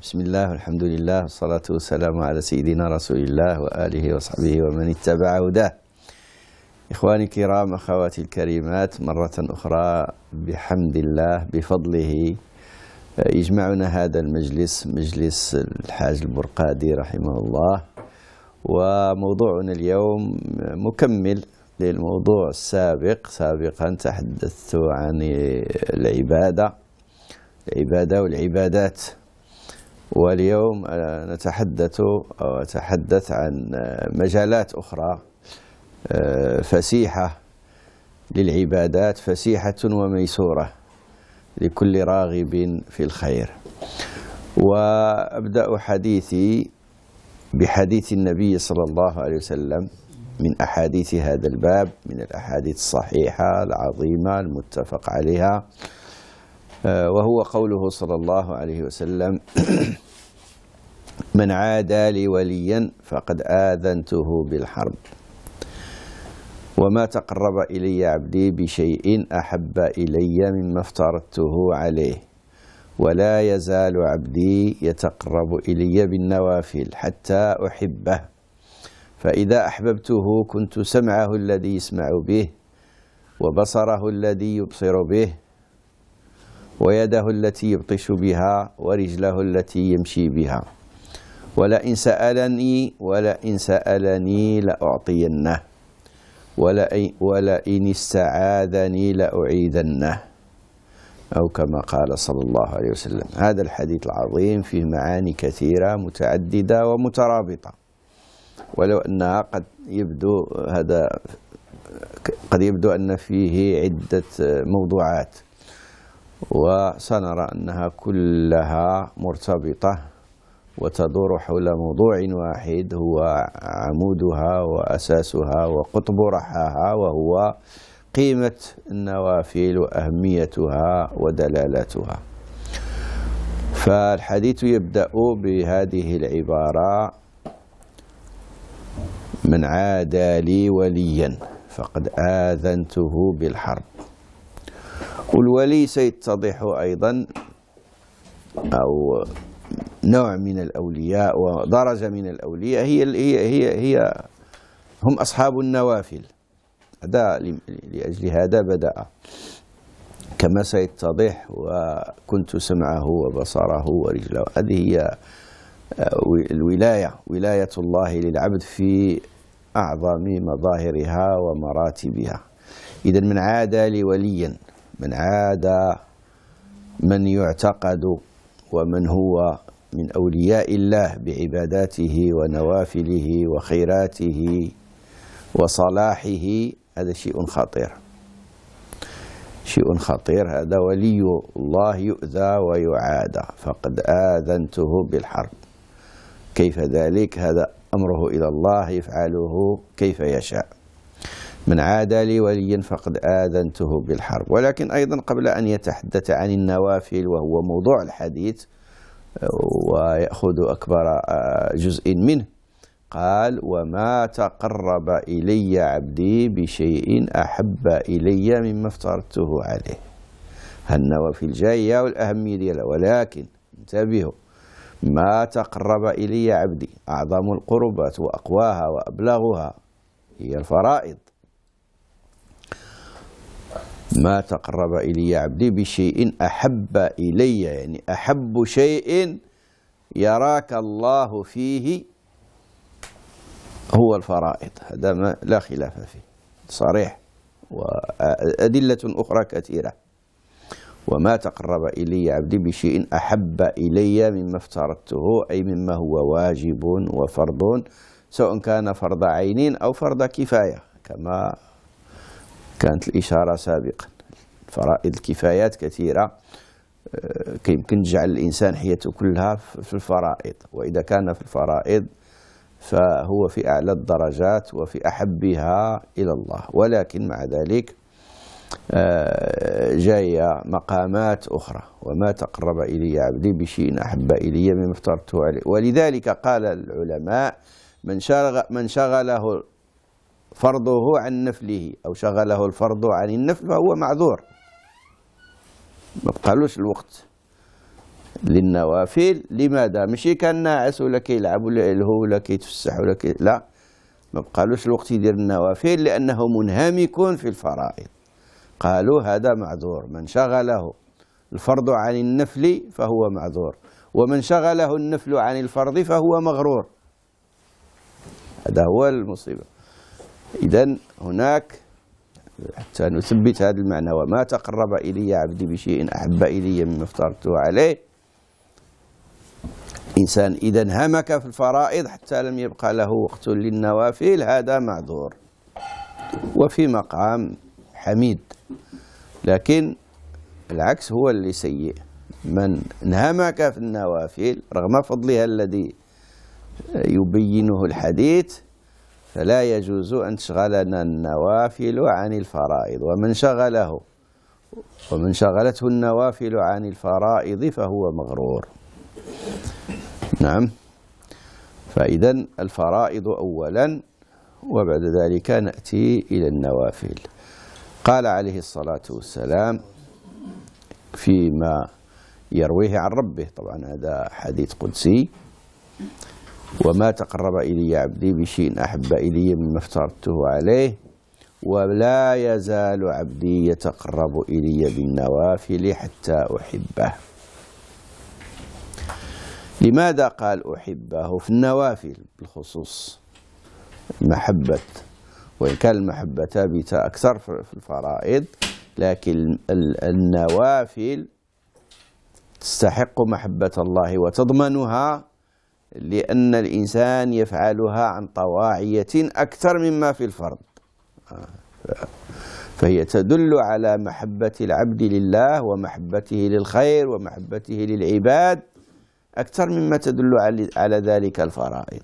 بسم الله والحمد لله والصلاة والسلام على سيدنا رسول الله وآله وصحبه ومن اتبع هداه إخواني الكرام أخواتي الكريمات مرة أخرى بحمد الله بفضله يجمعنا هذا المجلس مجلس الحاج البرقادي رحمه الله وموضوعنا اليوم مكمل للموضوع السابق سابقا تحدثت عن العبادة العبادة والعبادات واليوم نتحدث أو أتحدث عن مجالات أخرى آه، فسيحة للعبادات فسيحة وميسورة لكل راغب في الخير وأبدأ حديثي بحديث النبي صلى الله عليه وسلم من أحاديث هذا الباب من الأحاديث الصحيحة العظيمة المتفق عليها آه، وهو قوله صلى الله عليه وسلم من عادى لي وليا فقد آذنته بالحرب وما تقرب إلي عبدي بشيء أحب إلي مما افترضته عليه ولا يزال عبدي يتقرب إلي بالنوافل حتى أحبه فإذا أحببته كنت سمعه الذي يسمع به وبصره الذي يبصر به ويده التي يبطش بها ورجله التي يمشي بها ولئن سألني ولئن سألني لأعطينه ولئن, ولئن استعاذني لأعيذنه أو كما قال صلى الله عليه وسلم هذا الحديث العظيم فيه معاني كثيرة متعددة ومترابطة ولو أنها قد يبدو هذا قد يبدو أن فيه عدة موضوعات وسنرى أنها كلها مرتبطة وتدور حول موضوع واحد هو عمودها وأساسها وقطب رحاها وهو قيمة النوافل وأهميتها ودلالاتها فالحديث يبدأ بهذه العبارة من عادى لي وليا فقد آذنته بالحرب والولي سيتضح أيضا أو نوع من الاولياء ودرجه من الاولياء هي هي هي هي هم اصحاب النوافل هذا لاجل هذا بدا كما سيتضح وكنت سمعه وبصره ورجله هذه هي آه، الولايه ولايه الله للعبد في اعظم مظاهرها ومراتبها اذا من عادى لوليا من عادى من يعتقد ومن هو من أولياء الله بعباداته ونوافله وخيراته وصلاحه هذا شيء خطير شيء خطير هذا ولي الله يؤذى ويعادى فقد آذنته بالحرب كيف ذلك هذا أمره إلى الله يفعله كيف يشاء من عادى لي وليا فقد آذنته بالحرب ولكن أيضا قبل أن يتحدث عن النوافل وهو موضوع الحديث آه، ويأخذ أكبر آه، جزء منه قال وما تقرب إلي عبدي بشيء أحب إلي مما افترضته عليه النوافل الجاية والأهمية ديالها ولكن انتبهوا ما تقرب إلي عبدي أعظم القربات وأقواها وأبلغها هي الفرائض ما تقرب إلي عبدي بشيء أحب إلي يعني أحب شيء يراك الله فيه هو الفرائض هذا ما لا خلاف فيه صريح وأدلة أخرى كثيرة وما تقرب إلي عبدي بشيء أحب إلي مما افترضته أي مما هو واجب وفرض سواء كان فرض عين أو فرض كفاية كما كانت الإشارة سابقا فرائض الكفايات كثيرة كيمكن آه، تجعل الإنسان حياته كلها في الفرائض وإذا كان في الفرائض فهو في أعلى الدرجات وفي أحبها إلى الله ولكن مع ذلك آه، جاية مقامات أخرى وما تقرب إلي عبدي بشيء أحب إلي مما افترضته عليه ولذلك قال العلماء من من شغله فرضه عن نفله أو شغله الفرض عن النفل فهو معذور ما بقالوش الوقت للنوافل لماذا ماشي كان ناعس ولا كيلعب ولا يلهو ولا كيتفسح ولا كي لا ما بقالوش الوقت يدير النوافل لأنه منهمك في الفرائض قالوا هذا معذور من شغله الفرض عن النفل فهو معذور ومن شغله النفل عن الفرض فهو مغرور هذا هو المصيبة إذا هناك حتى نثبت هذا المعنى وما تقرب إلي عبدي بشيء أحب إلي مما افترضته عليه إنسان إذا انهمك في الفرائض حتى لم يبقى له وقت للنوافل هذا معذور وفي مقام حميد لكن العكس هو اللي سيء من انهمك في النوافل رغم فضلها الذي يبينه الحديث فلا يجوز أن تشغلنا النوافل عن الفرائض ومن شغله ومن شغلته النوافل عن الفرائض فهو مغرور نعم فإذا الفرائض أولا وبعد ذلك نأتي إلى النوافل قال عليه الصلاة والسلام فيما يرويه عن ربه طبعا هذا حديث قدسي وما تقرب إلي عبدي بشيء أحب إلي مما افترضته عليه ولا يزال عبدي يتقرب إلي بالنوافل حتى أحبه لماذا قال أحبه في النوافل بالخصوص محبة وإن كان المحبة ثابتة أكثر في الفرائض لكن النوافل تستحق محبة الله وتضمنها لأن الإنسان يفعلها عن طواعية أكثر مما في الفرض فهي تدل على محبة العبد لله ومحبته للخير ومحبته للعباد أكثر مما تدل على ذلك الفرائض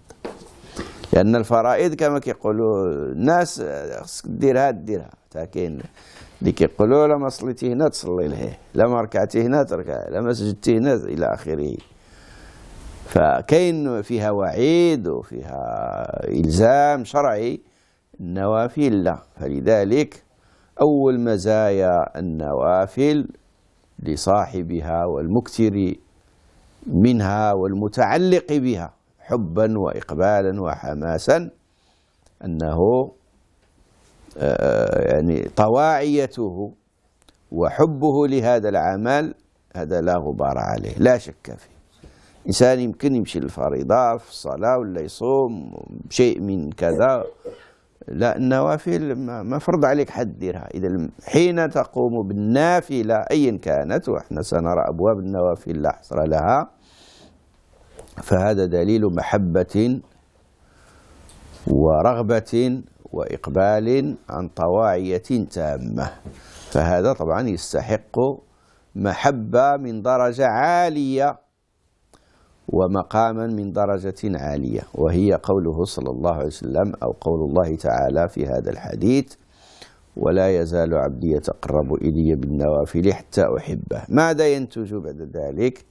لأن الفرائض كما كيقولوا الناس خصك ديرها ديرها تا كاين اللي كيقولوا لما صليتي هنا تصلي لهيه لما ركعتي هنا تركع لما سجدتي هنا إلى آخره فكاين فيها وعيد وفيها إلزام شرعي النوافل لا فلذلك أول مزايا النوافل لصاحبها والمكثر منها والمتعلق بها حبا وإقبالا وحماسا أنه آه، يعني طواعيته وحبه لهذا العمل هذا لا غبار عليه لا شك فيه انسان يمكن يمشي للفريضه في الصلاه ولا يصوم شيء من كذا لا النوافل ما فرض عليك حد ديرها اذا حين تقوم بالنافله ايا كانت واحنا سنرى ابواب النوافل لا حصر لها فهذا دليل محبه ورغبه واقبال عن طواعيه تامه فهذا طبعا يستحق محبه من درجه عاليه ومقاما من درجة عالية وهي قوله صلى الله عليه وسلم أو قول الله تعالى في هذا الحديث ولا يزال عبدي يتقرب إلي بالنوافل حتى أحبه ماذا ينتج بعد ذلك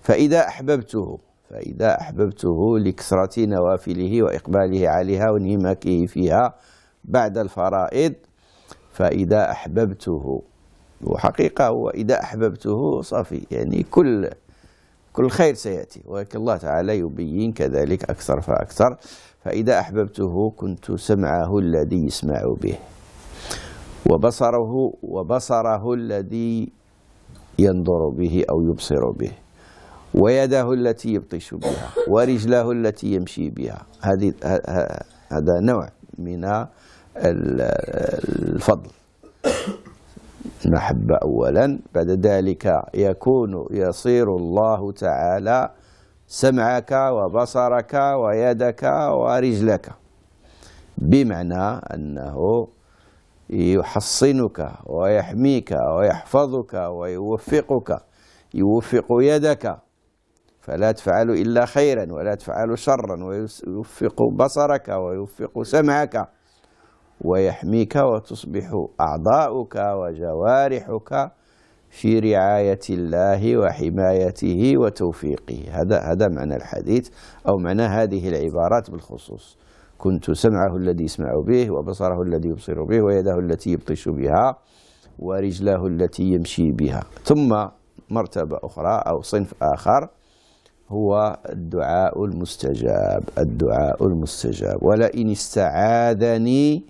فإذا أحببته فإذا أحببته لكثرة نوافله وإقباله عليها وانهماكه فيها بعد الفرائض فإذا أحببته وحقيقة هو إذا أحببته صافي يعني كل كل خير سيأتي ولكن الله تعالى يبين كذلك أكثر فأكثر فإذا أحببته كنت سمعه الذي يسمع به وبصره وبصره الذي ينظر به أو يبصر به ويده التي يبطش بها ورجله التي يمشي بها هذه هذا نوع من الفضل المحبة أولا بعد ذلك يكون يصير الله تعالى سمعك وبصرك ويدك ورجلك بمعنى أنه يحصنك ويحميك ويحفظك ويوفقك يوفق يدك فلا تفعل إلا خيرا ولا تفعل شرا ويوفق بصرك ويوفق سمعك ويحميك وتصبح أعضاؤك وجوارحك في رعاية الله وحمايته وتوفيقه هذا هذا معنى الحديث أو معنى هذه العبارات بالخصوص كنت سمعه الذي يسمع به وبصره الذي يبصر به ويده التي يبطش بها ورجله التي يمشي بها ثم مرتبة أخرى أو صنف آخر هو الدعاء المستجاب الدعاء المستجاب ولئن استعاذني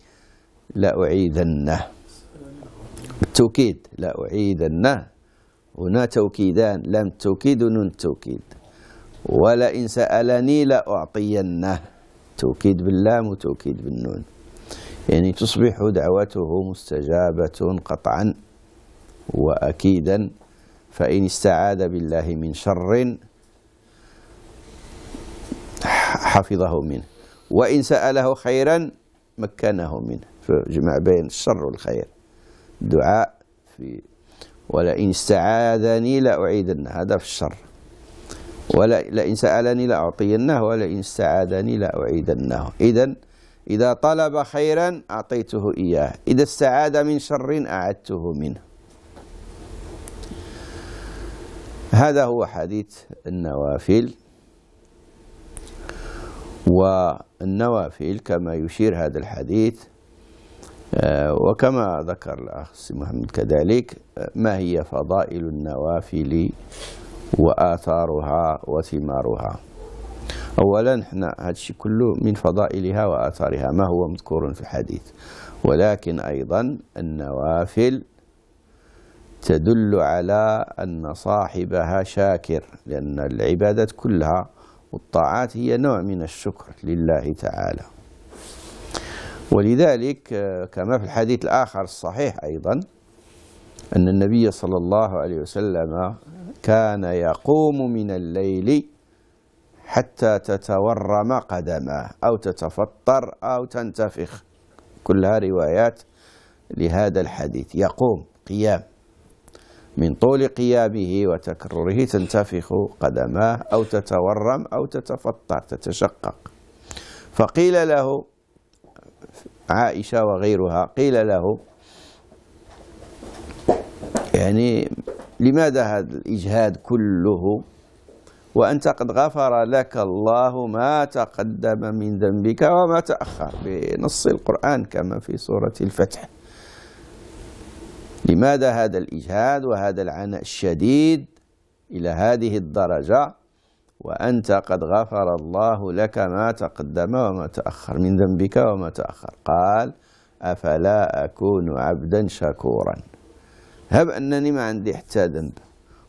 لأعيدنه التوكيد لأعيدنه هنا توكيدان لم توكيد ونون توكيد ولئن سألني لأعطينه توكيد باللام وتوكيد بالنون يعني تصبح دعوته مستجابة قطعا وأكيدا فإن استعاذ بالله من شر حفظه منه وإن سأله خيرا مكنه منه فجمع بين الشر والخير الدعاء في ولئن استعاذني لأعيدن هذا في الشر ولئن سألني لأعطينه ولئن استعاذني لأعيدنه إذا إذا طلب خيرا أعطيته إياه إذا استعاذ من شر أعدته منه هذا هو حديث النوافل والنوافل كما يشير هذا الحديث آه، وكما ذكر الأخ محمد كذلك ما هي فضائل النوافل وآثارها وثمارها أولا احنا هادشي كله من فضائلها وآثارها ما هو مذكور في الحديث ولكن أيضا النوافل تدل على أن صاحبها شاكر لأن العبادات كلها والطاعات هي نوع من الشكر لله تعالى ولذلك آه، كما في الحديث الآخر الصحيح أيضا أن النبي صلى الله عليه وسلم كان يقوم من الليل حتى تتورم قدماه أو تتفطر أو تنتفخ كلها روايات لهذا الحديث يقوم قيام من طول قيامه وتكرره تنتفخ قدماه أو تتورم أو تتفطر تتشقق فقيل له عائشة وغيرها قيل له يعني لماذا هذا الإجهاد كله وأنت قد غفر لك الله ما تقدم من ذنبك وما تأخر بنص القرآن كما في سورة الفتح لماذا هذا الإجهاد وهذا العناء الشديد إلى هذه الدرجة وأنت قد غفر الله لك ما تقدم وما تأخر من ذنبك وما تأخر قال أفلا أكون عبدا شكورا هب أنني ما عندي حتى ذنب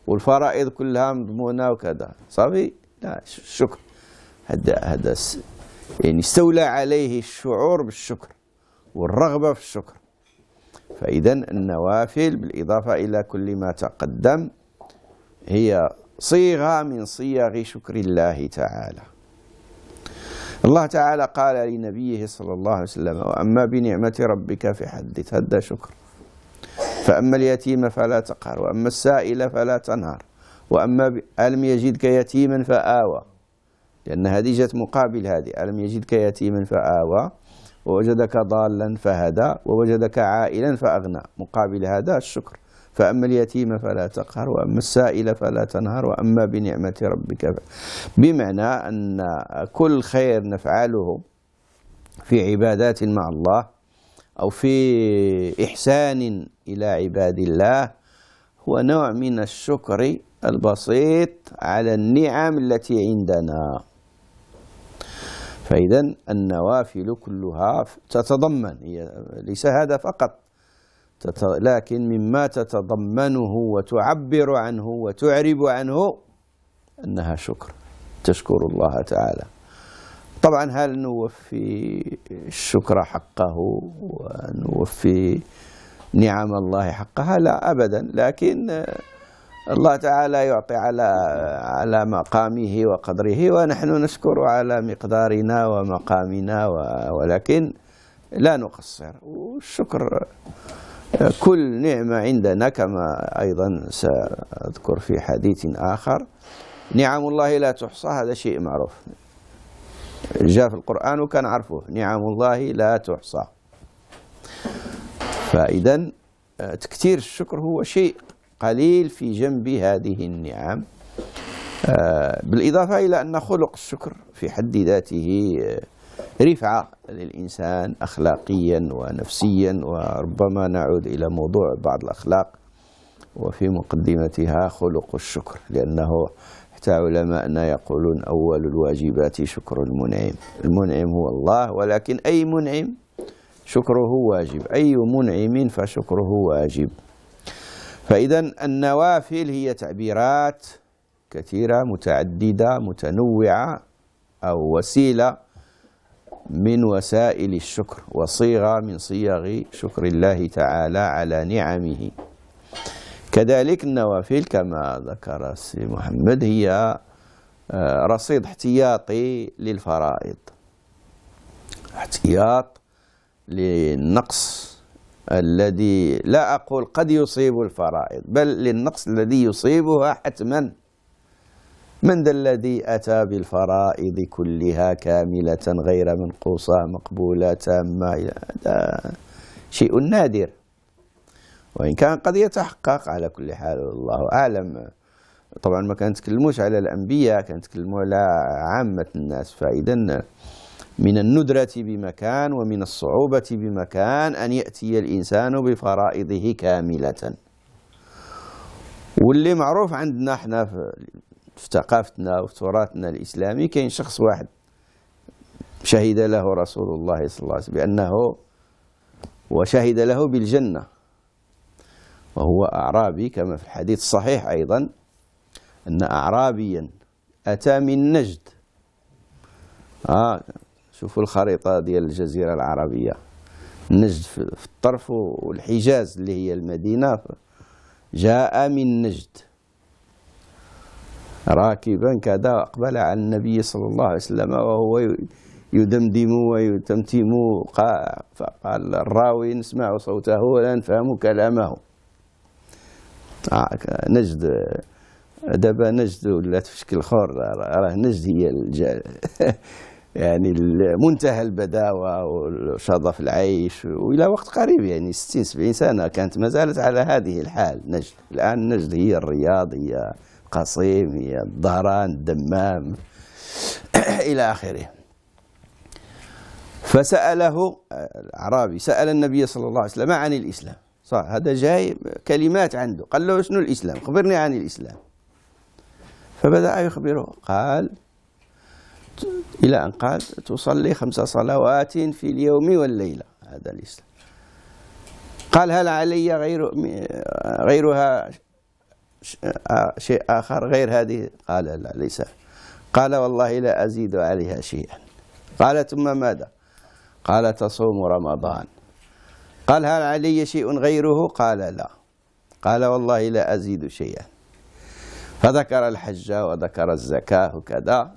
والفرائض كلها مضمونة وكذا صافي لا الشكر هذا هذا يعني استولى عليه الشعور بالشكر والرغبة في الشكر فإذا النوافل بالإضافة إلى كل ما تقدم هي صيغة من صيغ شكر الله تعالى الله تعالى قال لنبيه صلى الله عليه وسلم وأما بنعمة ربك فحدث هذا شكر فأما اليتيم فلا تقهر وأما السائل فلا تنهر وأما ب... ألم يجدك يتيما فآوى لأن هذه جت مقابل هذه ألم يجدك يتيما فآوى ووجدك ضالا فهدى ووجدك عائلا فأغنى مقابل هذا الشكر فأما اليتيم فلا تقهر وأما السائل فلا تنهر وأما بنعمة ربك ف... بمعنى أن كل خير نفعله في عبادات مع الله أو في إحسان إلى عباد الله هو نوع من الشكر البسيط على النعم التي عندنا فإذا النوافل كلها تتضمن هي ليس هذا فقط لكن مما تتضمنه وتعبر عنه وتعرب عنه أنها شكر تشكر الله تعالى طبعا هل نوفي الشكر حقه ونوفي نعم الله حقها لا أبدا لكن الله تعالى يعطي على على مقامه وقدره ونحن نشكر على مقدارنا ومقامنا ولكن لا نقصر والشكر كل نعمة عندنا كما أيضا سأذكر في حديث آخر نعم الله لا تحصى هذا شيء معروف جاء في القرآن وكان عرفه نعم الله لا تحصى فإذا تكثير الشكر هو شيء قليل في جنب هذه النعم آه، بالإضافة إلى أن خلق الشكر في حد ذاته آه، رفعة للإنسان أخلاقيا ونفسيا وربما نعود إلى موضوع بعض الأخلاق وفي مقدمتها خلق الشكر لأنه حتى علماءنا يقولون أول الواجبات شكر المنعم المنعم هو الله ولكن أي منعم شكره واجب أي منعم فشكره واجب فإذا النوافل هي تعبيرات كثيرة متعددة متنوعة أو وسيلة من وسائل الشكر وصيغة من صيغ شكر الله تعالى على نعمه كذلك النوافل كما ذكر السي محمد هي آه، رصيد احتياطي للفرائض احتياط للنقص الذي لا أقول قد يصيب الفرائض بل للنقص الذي يصيبها حتما من ذا الذي أتى بالفرائض كلها كاملة غير منقوصة مقبولة تامة هذا شيء نادر وإن كان قد يتحقق على كل حال والله أعلم طبعا ما تكلموش على الأنبياء تكلموا على عامة الناس فإذا من الندرة بمكان ومن الصعوبة بمكان أن يأتي الإنسان بفرائضه كاملة واللي معروف عندنا احنا في في ثقافتنا وفي تراثنا الإسلامي كاين شخص واحد شهد له رسول الله صلى الله عليه وسلم بأنه وشهد له بالجنة وهو أعرابي كما في الحديث الصحيح أيضا أن أعرابيا أتى من نجد آه شوفوا الخريطة ديال الجزيرة العربية نجد في الطرف والحجاز اللي هي المدينة جاء من نجد راكبا كذا أقبل على النبي صلى الله عليه وسلم وهو يدمدم ويتمتم فقال الراوي نسمع صوته ولا نفهم كلامه آه، نجد دابا نجد ولات في شكل خور راه نجد هي يعني منتهى البداوة وشظف العيش وإلى وقت قريب يعني 60 70 سنة كانت ما زالت على هذه الحال نجد الآن نجد هي الرياض هي القصيم هي الظهران الدمام إلى آخره فسأله الأعرابي سأل النبي صلى الله عليه وسلم عن الإسلام صح هذا جاي كلمات عنده قال له شنو الإسلام خبرني عن الإسلام فبدأ يخبره قال إلى أن قال تصلي خمس صلوات في اليوم والليلة هذا الإسلام قال هل علي غير غيرها شيء آخر غير هذه قال لا ليس قال والله لا أزيد عليها شيئا قال ثم ماذا قال تصوم رمضان قال هل علي شيء غيره قال لا قال والله لا أزيد شيئا فذكر الحج وذكر الزكاة وكذا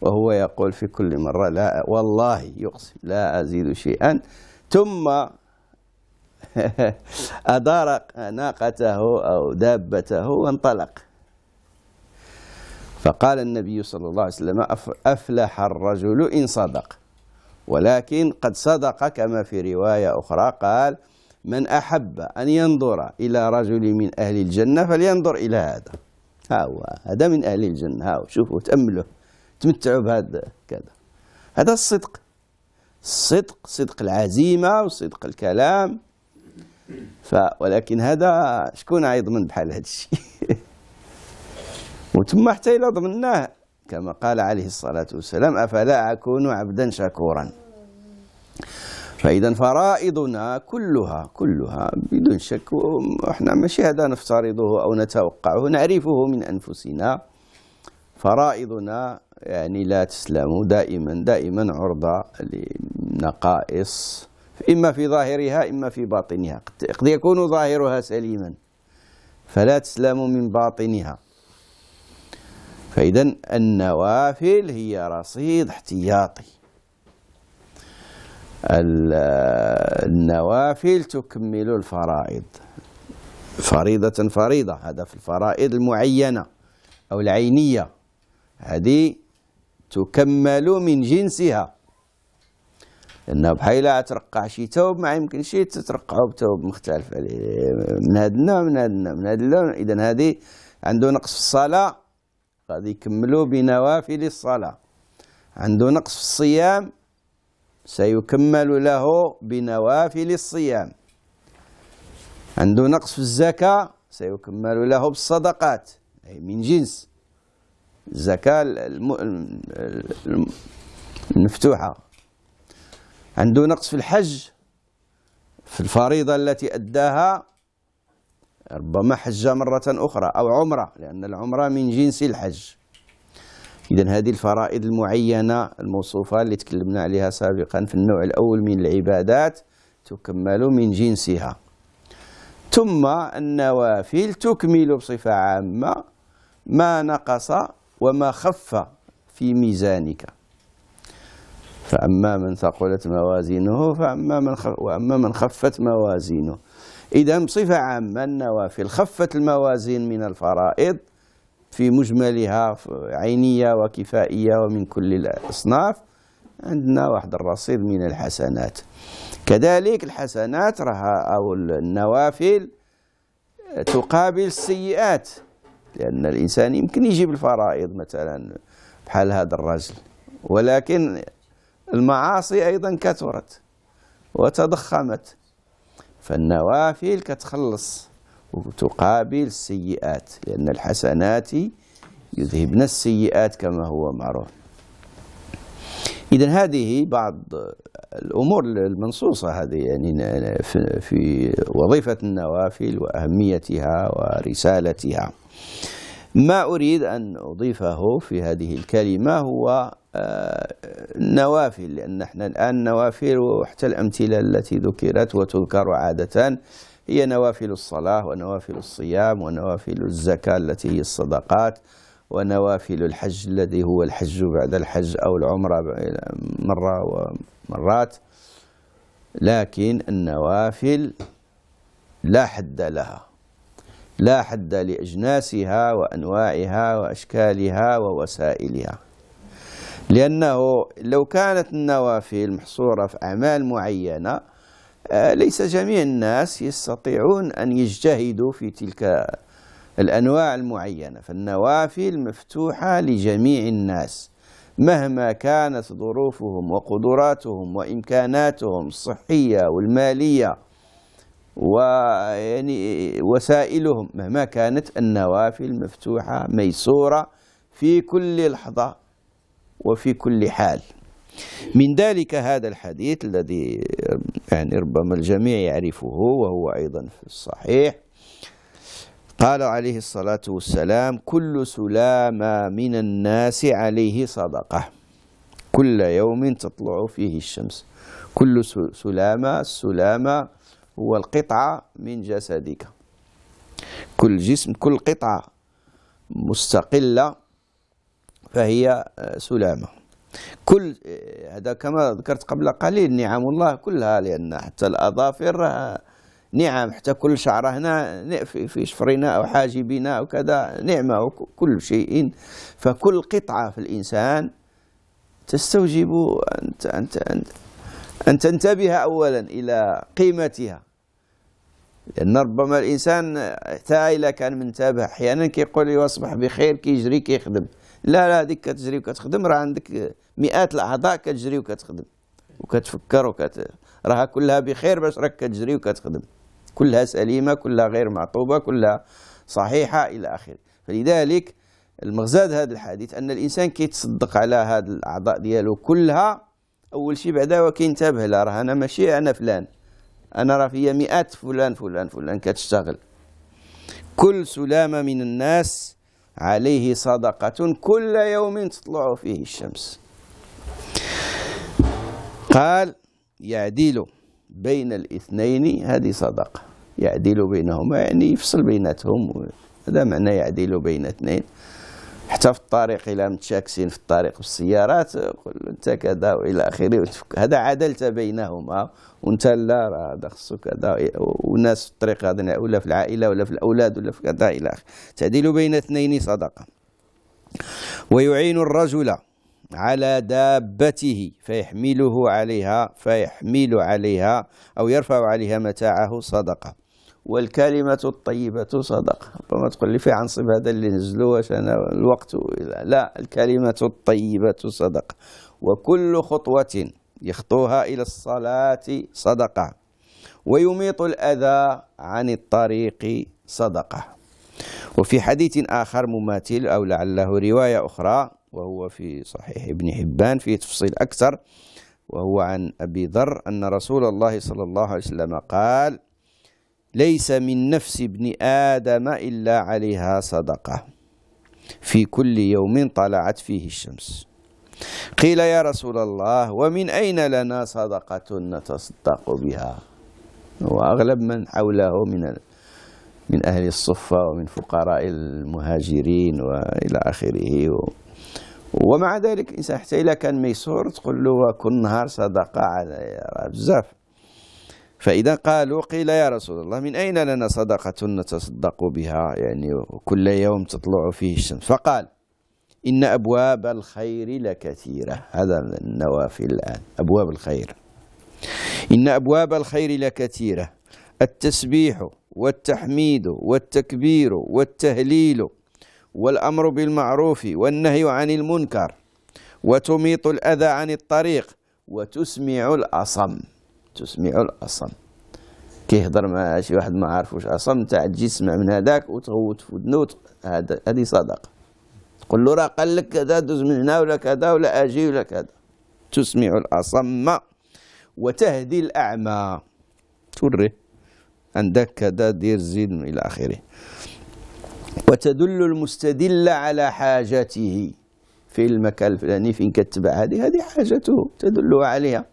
وهو يقول في كل مرة لا والله يقسم لا أزيد شيئا ثم أدار ناقته أو دابته وانطلق فقال النبي صلى الله عليه وسلم أفلح الرجل إن صدق ولكن قد صدق كما في رواية أخرى قال من أحب أن ينظر إلى رجل من أهل الجنة فلينظر إلى هذا ها هو هذا من أهل الجنة ها هو شوفوا تأملوا تمتعوا بهذا كذا هذا الصدق الصدق صدق العزيمة وصدق الكلام ف ولكن هذا شكون غيضمن بحال هذا الشيء وتما حتى الا ضمناه كما قال عليه الصلاه والسلام افلا اكون عبدا شكورا فاذا فرائضنا كلها كلها بدون شك احنا ماشي هذا نفترضه او نتوقعه نعرفه من انفسنا فرائضنا يعني لا تسلم دائما دائما عرضه لنقائص إما في ظاهرها إما في باطنها قد يكون ظاهرها سليما فلا تسلم من باطنها فإذا النوافل هي رصيد احتياطي النوافل تكمل الفرائض فريضة فريضة هذا في الفرائض المعينة أو العينية هذه تكمل من جنسها لانه بحال ترقع شي ثوب ما يمكن شي تترقعو بثوب مختلف من هذا النوع من هذا النوع من هذا اللون اذا هذه عنده نقص في الصلاه غادي يكملوا بنوافل الصلاه عنده نقص في الصيام سيكمل له بنوافل الصيام عنده نقص في الزكاه سيكمل له بالصدقات اي من جنس الزكاه المفتوحه عنده نقص في الحج في الفريضة التي أداها ربما حج مرة أخرى أو عمرة لأن العمرة من جنس الحج إذا هذه الفرائض المعينة الموصوفة اللي تكلمنا عليها سابقا في النوع الأول من العبادات تكمل من جنسها ثم النوافل تكمل بصفة عامة ما نقص وما خف في ميزانك فأما من ثقلت موازينه فأما من وأما من خفت موازينه إذا بصفة عامة النوافل خفت الموازين من الفرائض في مجملها عينية وكفائية ومن كل الأصناف عندنا واحد الرصيد من الحسنات كذلك الحسنات راها أو النوافل تقابل السيئات لأن الإنسان يمكن يجيب الفرائض مثلا بحال هذا الرجل ولكن المعاصي أيضا كثرت وتضخمت فالنوافل كتخلص وتقابل السيئات لأن الحسنات يذهبن السيئات كما هو معروف إذا هذه بعض الأمور المنصوصة هذه يعني في وظيفة النوافل وأهميتها ورسالتها ما أريد أن أضيفه في هذه الكلمة هو النوافل لأن احنا الآن نوافل وحتى الأمثلة التي ذكرت وتذكر عادة هي نوافل الصلاة ونوافل الصيام ونوافل الزكاة التي هي الصدقات ونوافل الحج الذي هو الحج بعد الحج أو العمرة مرة ومرات لكن النوافل لا حد لها لا حد لأجناسها وأنواعها وأشكالها ووسائلها لأنه لو كانت النوافل محصورة في أعمال معينة آه، ليس جميع الناس يستطيعون أن يجتهدوا في تلك الأنواع المعينة فالنوافل مفتوحة لجميع الناس مهما كانت ظروفهم وقدراتهم وإمكاناتهم الصحية والمالية ويعني وسائلهم مهما كانت النوافل مفتوحة ميسورة في كل لحظة وفي كل حال من ذلك هذا الحديث الذي يعني ربما الجميع يعرفه وهو أيضا في الصحيح قال عليه الصلاة والسلام كل سلام من الناس عليه صدقة كل يوم تطلع فيه الشمس كل سلامة السلامة هو القطعة من جسدك كل جسم كل قطعة مستقلة فهي آه، سلامة كل آه، هذا كما ذكرت قبل قليل نعم الله كلها لأن حتى الأظافر آه، نعم حتى كل شعرة هنا في شفرنا أو حاجبنا أو كذا نعمة وكل شيء فكل قطعة في الإنسان تستوجب أن أن أن أن تنتبه أولا إلى قيمتها لأن ربما الإنسان حتى إلا كان منتبه أحيانا كيقول لي أصبح بخير كيجري كيخدم لا لا هذيك كتجري وكتخدم راه عندك مئات الاعضاء كتجري وكتخدم وكتفكر وكت راها كلها بخير باش راك كتجري وكتخدم كلها سليمه كلها غير معطوبه كلها صحيحه الى اخره فلذلك المغزى هذا الحديث ان الانسان كيتصدق على هاد الاعضاء ديالو كلها اول شيء بعدا وكينتبه لها راه انا ماشي انا فلان انا راه فيا مئات فلان فلان فلان كتشتغل كل سلامه من الناس عليه صدقة كل يوم تطلع فيه الشمس قال يعدل بين الاثنين هذه صدقة يعدل بينهما يعني يفصل بيناتهم هذا معنى يعدل بين اثنين حتى في الطريق الى متشاكسين في الطريق بالسيارات قل انت كذا والى اخره هذا عدلت بينهما وانت لا راه هذا خصو كذا والناس في الطريق هذا ولا في العائله ولا في الاولاد ولا في كذا الى اخره تعديل بين اثنين صدقه ويعين الرجل على دابته فيحمله عليها فيحمل عليها او يرفع عليها متاعه صدقه والكلمة الطيبة صدقة ربما تقول لي في عنصب هذا اللي نزلوه أنا الوقت لا الكلمة الطيبة صدقة وكل خطوة يخطوها إلى الصلاة صدقة ويميط الأذى عن الطريق صدقة وفي حديث آخر مماثل أو لعله رواية أخرى وهو في صحيح ابن حبان في تفصيل أكثر وهو عن أبي ذر أن رسول الله صلى الله عليه وسلم قال ليس من نفس ابن آدم إلا عليها صدقة في كل يوم طلعت فيه الشمس قيل يا رسول الله ومن أين لنا صدقة نتصدق بها وأغلب من حوله من من أهل الصفة ومن فقراء المهاجرين وإلى آخره ومع ذلك الإنسان حتى إذا كان ميسور تقول له كل نهار صدقة على بزاف فإذا قالوا قيل يا رسول الله من أين لنا صدقة نتصدق بها يعني كل يوم تطلع فيه الشمس فقال إن أبواب الخير لكثيرة هذا النوافل الآن أبواب الخير إن أبواب الخير لكثيرة التسبيح والتحميد والتكبير والتهليل والأمر بالمعروف والنهي عن المنكر وتميط الأذى عن الطريق وتسمع الأصم تسمع الأصم كيهضر مع شي واحد ما عارفوش أصم تاع تجي تسمع من هذاك وتغوت في ودنو هذه هد... صدقة تقول له راه قال لك كذا دوز من هنا ولا كذا ولا أجي ولا كذا تسمع الأصم وتهدي الأعمى توري عندك كذا دير زيد إلى آخره وتدل المستدل على حاجته في المكان الفلاني فين كتبع هذه هذه حاجته تدل عليها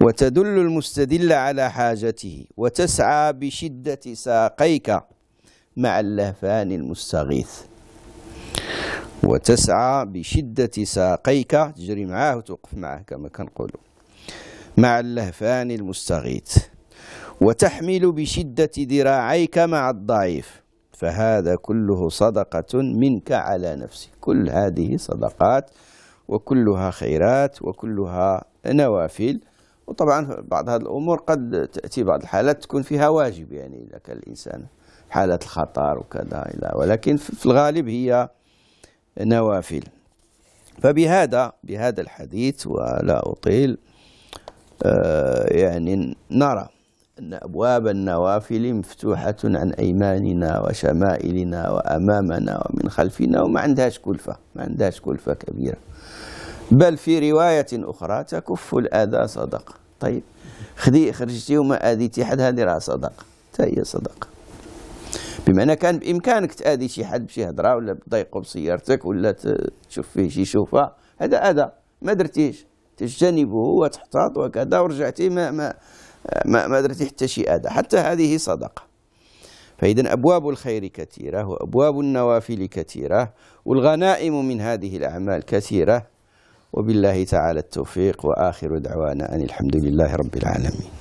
وتدل المستدل على حاجته وتسعى بشدة ساقيك مع اللهفان المستغيث وتسعى بشدة ساقيك تجري معاه وتوقف معاه كما كنقولوا مع اللهفان المستغيث وتحمل بشدة ذراعيك مع الضعيف فهذا كله صدقة منك على نفسك كل هذه صدقات وكلها خيرات وكلها نوافل وطبعا بعض هذه الأمور قد تأتي بعض الحالات تكون فيها واجب يعني إذا كان الإنسان حالة الخطر وكذا إلى ولكن في الغالب هي نوافل فبهذا بهذا الحديث ولا أطيل آه، يعني نرى أن أبواب النوافل مفتوحة عن أيماننا وشمائلنا وأمامنا ومن خلفنا وما عندهاش كلفة ما عندهاش كلفة كبيرة بل في رواية أخرى تكف الأذى صدقة طيب خدي خرجتي وما آذيتي حد هذه راه صدقة حتى هي صدقة بمعنى كان بإمكانك تآذي شي حد بشي هدرة ولا تضايقه بسيارتك ولا تشوف فيه شي شوفة هذا أذى ما درتيش تجتنبه وتحتاط وكذا ورجعتي ما ما ما, ما درتي حتى شي أذى حتى هذه صدقة فإذا أبواب الخير كثيرة وأبواب النوافل كثيرة والغنائم من هذه الأعمال كثيرة وبالله تعالى التوفيق وآخر دعوانا أن الحمد لله رب العالمين